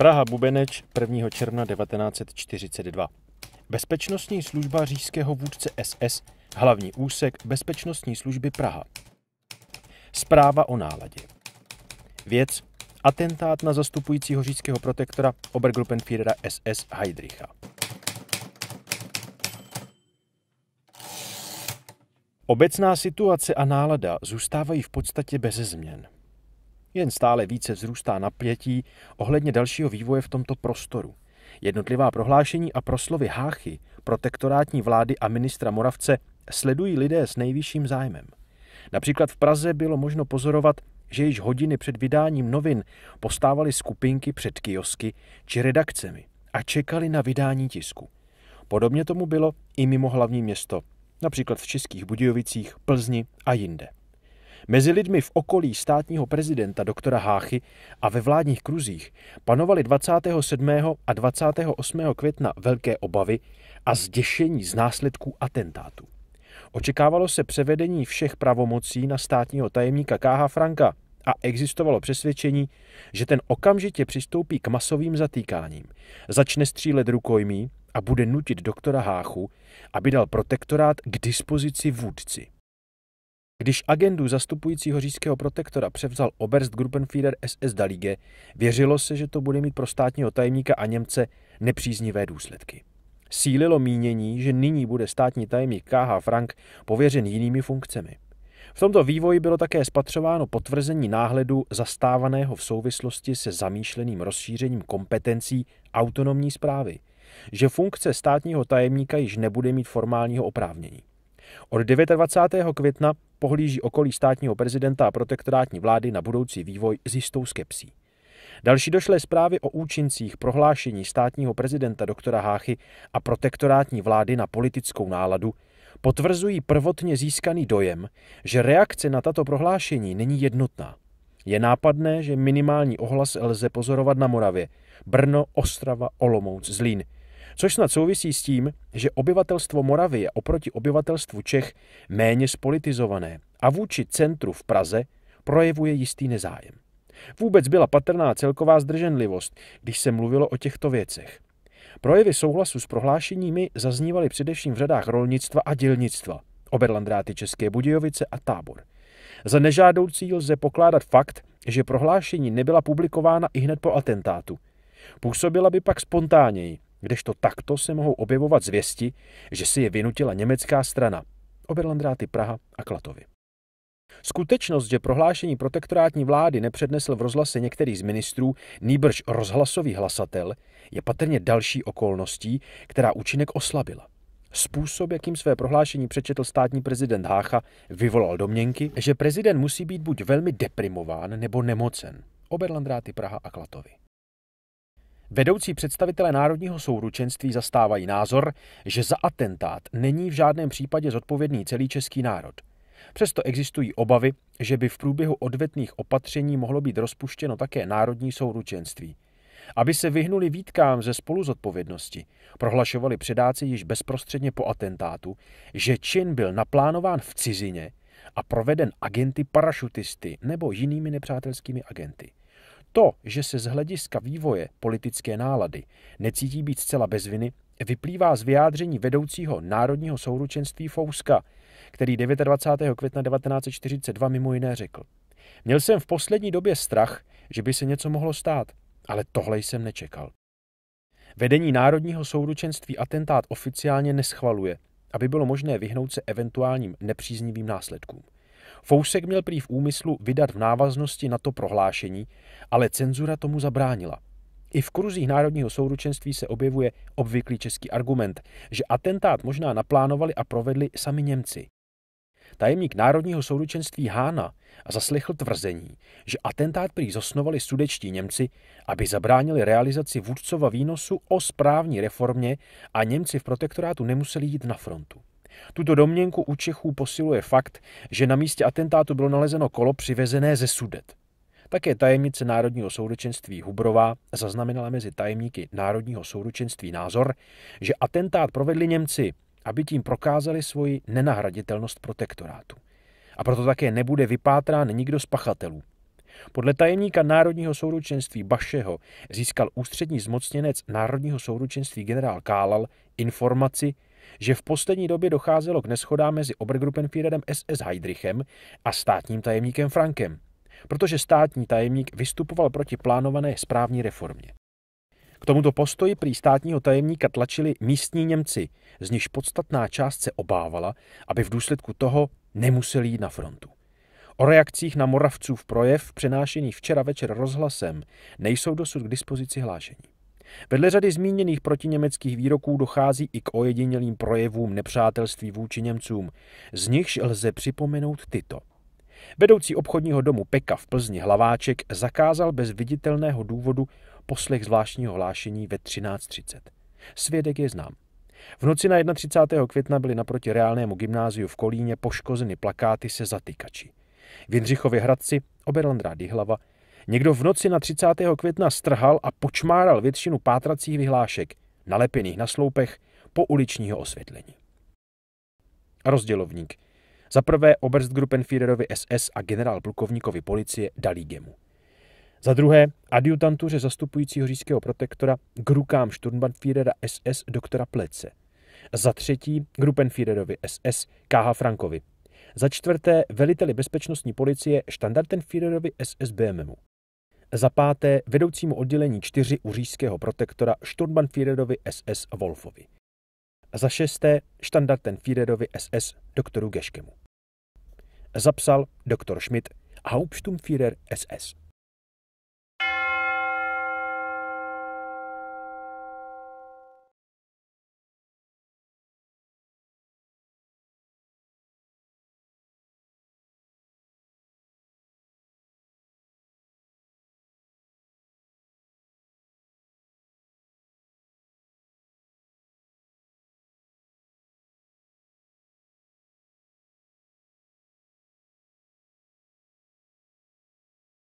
Praha Bubeneč 1. června 1942. Bezpečnostní služba říšského vůdce SS, hlavní úsek Bezpečnostní služby Praha. Zpráva o náladě. Věc atentát na zastupujícího říšského protektora Obergruppenführera SS Heidricha. Obecná situace a nálada zůstávají v podstatě bez změn. Jen stále více vzrůstá napětí ohledně dalšího vývoje v tomto prostoru. Jednotlivá prohlášení a proslovy Háchy, protektorátní vlády a ministra Moravce sledují lidé s nejvyšším zájmem. Například v Praze bylo možno pozorovat, že již hodiny před vydáním novin postávaly skupinky před kiosky či redakcemi a čekali na vydání tisku. Podobně tomu bylo i mimo hlavní město, například v Českých Budějovicích, Plzni a jinde. Mezi lidmi v okolí státního prezidenta doktora Háchy a ve vládních kruzích panovaly 27. a 28. května velké obavy a zděšení z následků atentátu. Očekávalo se převedení všech pravomocí na státního tajemníka KH Franka a existovalo přesvědčení, že ten okamžitě přistoupí k masovým zatýkáním, začne střílet rukojmí a bude nutit doktora Háchu, aby dal protektorát k dispozici vůdci. Když agendu zastupujícího říšského protektora převzal oberst Oberstgruppenführer SS Dalíge, věřilo se, že to bude mít pro státního tajemníka a Němce nepříznivé důsledky. Sílilo mínění, že nyní bude státní tajemník KH Frank pověřen jinými funkcemi. V tomto vývoji bylo také spatřováno potvrzení náhledu zastávaného v souvislosti se zamýšleným rozšířením kompetencí autonomní zprávy, že funkce státního tajemníka již nebude mít formálního oprávnění. Od 29. května pohlíží okolí státního prezidenta a protektorátní vlády na budoucí vývoj s jistou skepsí. Další došlé zprávy o účincích prohlášení státního prezidenta doktora Háchy a protektorátní vlády na politickou náladu potvrzují prvotně získaný dojem, že reakce na tato prohlášení není jednotná. Je nápadné, že minimální ohlas lze pozorovat na Moravě, Brno, Ostrava, Olomouc, Zlín – Což snad souvisí s tím, že obyvatelstvo Moravy je oproti obyvatelstvu Čech méně spolitizované a vůči centru v Praze projevuje jistý nezájem. Vůbec byla patrná celková zdrženlivost, když se mluvilo o těchto věcech. Projevy souhlasu s prohlášeními zaznívaly především v řadách rolnictva a dělnictva, Oberlandráty České Budějovice a Tábor. Za nežádoucí lze pokládat fakt, že prohlášení nebyla publikována i hned po atentátu. Působila by pak spontánněji, kdežto takto se mohou objevovat zvěsti, že si je vynutila německá strana, Oberlandráty Praha a Klatovy. Skutečnost, že prohlášení protektorátní vlády nepřednesl v rozhlase některý z ministrů, nýbrž rozhlasový hlasatel, je patrně další okolností, která účinek oslabila. Způsob, jakým své prohlášení přečetl státní prezident Hácha, vyvolal domněnky, že prezident musí být buď velmi deprimován nebo nemocen. Oberlandráty Praha a Klatovy. Vedoucí představitelé Národního souručenství zastávají názor, že za atentát není v žádném případě zodpovědný celý český národ. Přesto existují obavy, že by v průběhu odvetných opatření mohlo být rozpuštěno také národní souručenství. Aby se vyhnuli výtkám ze spoluzodpovědnosti, prohlašovali předáci již bezprostředně po atentátu, že čin byl naplánován v cizině a proveden agenty parašutisty nebo jinými nepřátelskými agenty. To, že se z hlediska vývoje politické nálady necítí být zcela bez viny, vyplývá z vyjádření vedoucího Národního souručenství Fouska, který 29. května 1942 mimo jiné řekl. Měl jsem v poslední době strach, že by se něco mohlo stát, ale tohle jsem nečekal. Vedení Národního souručenství atentát oficiálně neschvaluje, aby bylo možné vyhnout se eventuálním nepříznivým následkům. Fousek měl prý v úmyslu vydat v návaznosti na to prohlášení, ale cenzura tomu zabránila. I v kruzích Národního souručenství se objevuje obvyklý český argument, že atentát možná naplánovali a provedli sami Němci. Tajemník Národního souručenství Hána zaslechl tvrzení, že atentát prý zasnovali sudečtí Němci, aby zabránili realizaci vůdcova výnosu o správní reformě a Němci v protektorátu nemuseli jít na frontu. Tuto domněnku u Čechů posiluje fakt, že na místě atentátu bylo nalezeno kolo přivezené ze Sudet. Také tajemnice Národního souručenství Hubrová zaznamenala mezi tajemníky Národního souručenství názor, že atentát provedli Němci, aby tím prokázali svoji nenahraditelnost protektorátu. A proto také nebude vypátrán nikdo z pachatelů. Podle tajemníka Národního souručenství Bašeho získal ústřední zmocněnec Národního souručenství generál Kálal informaci, že v poslední době docházelo k neschodám mezi Obergruppenführerem SS Heidrichem a státním tajemníkem Frankem, protože státní tajemník vystupoval proti plánované správní reformě. K tomuto postoji prý státního tajemníka tlačili místní Němci, z nichž podstatná část se obávala, aby v důsledku toho nemuseli jít na frontu. O reakcích na Moravcův projev, přenášený včera večer rozhlasem, nejsou dosud k dispozici hlášení. Vedle řady zmíněných protiněmeckých výroků dochází i k ojedinělým projevům nepřátelství vůči Němcům. Z nichž lze připomenout tyto. Vedoucí obchodního domu Peka v Plzni Hlaváček zakázal bez viditelného důvodu poslech zvláštního hlášení ve 13.30. Svědek je znám. V noci na 31. května byly naproti reálnému gymnáziu v Kolíně poškozeny plakáty se zatýkači. V Jindřichově Hradci, Oberlandrá Dihlava, Někdo v noci na 30. května strhal a počmáral většinu pátracích vyhlášek, nalepených na sloupech po uličního osvětlení. Rozdělovník. Za prvé Oberstgruppenführerovi SS a generál plukovníkovi policie Dalígemu. Za druhé adjutantuře zastupujícího říšského protektora Grukám Sturmbannführera SS doktora Plece. Za třetí Gruppenführerovi SS KH Frankovi. Za čtvrté veliteli bezpečnostní policie Standartenführerovi SS BMMu. Za páté vedoucímu oddělení 4 u řížského protektora Sturmbannführerovi SS Wolfovi. Za šesté Führerovi SS doktoru Geškemu. Zapsal doktor Schmidt Hauptsturmführer SS.